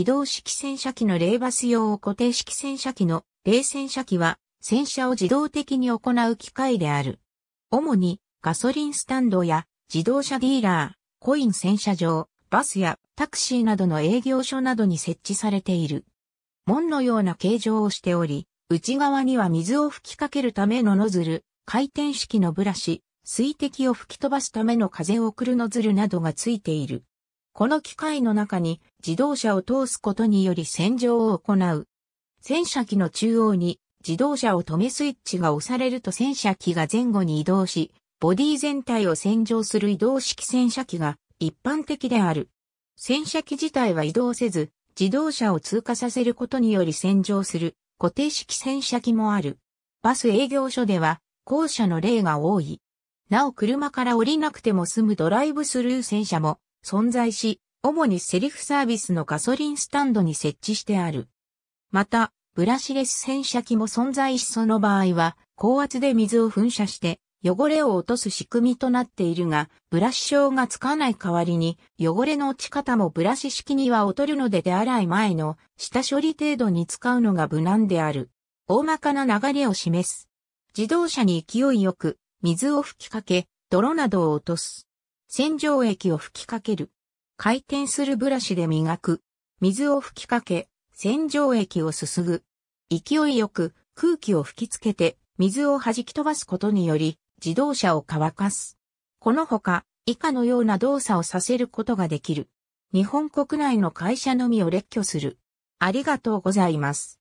移動式洗車機の冷バス用を固定式洗車機の冷洗車機は洗車を自動的に行う機械である。主にガソリンスタンドや自動車ディーラー、コイン洗車場、バスやタクシーなどの営業所などに設置されている。門のような形状をしており、内側には水を吹きかけるためのノズル、回転式のブラシ、水滴を吹き飛ばすための風を送るノズルなどがついている。この機械の中に自動車を通すことにより洗浄を行う。洗車機の中央に自動車を止めスイッチが押されると洗車機が前後に移動し、ボディ全体を洗浄する移動式洗車機が一般的である。洗車機自体は移動せず、自動車を通過させることにより洗浄する固定式洗車機もある。バス営業所では、後者の例が多い。なお車から降りなくても済むドライブスルー洗車も存在し、主にセリフサービスのガソリンスタンドに設置してある。また、ブラシレス洗車機も存在しその場合は、高圧で水を噴射して汚れを落とす仕組みとなっているが、ブラシ症がつかない代わりに、汚れの落ち方もブラシ式には劣るので手洗い前の下処理程度に使うのが無難である。大まかな流れを示す。自動車に勢いよく、水を吹きかけ、泥などを落とす。洗浄液を吹きかける。回転するブラシで磨く。水を吹きかけ、洗浄液をすすぐ。勢いよく空気を吹きつけて水を弾き飛ばすことにより自動車を乾かす。このほか以下のような動作をさせることができる。日本国内の会社のみを列挙する。ありがとうございます。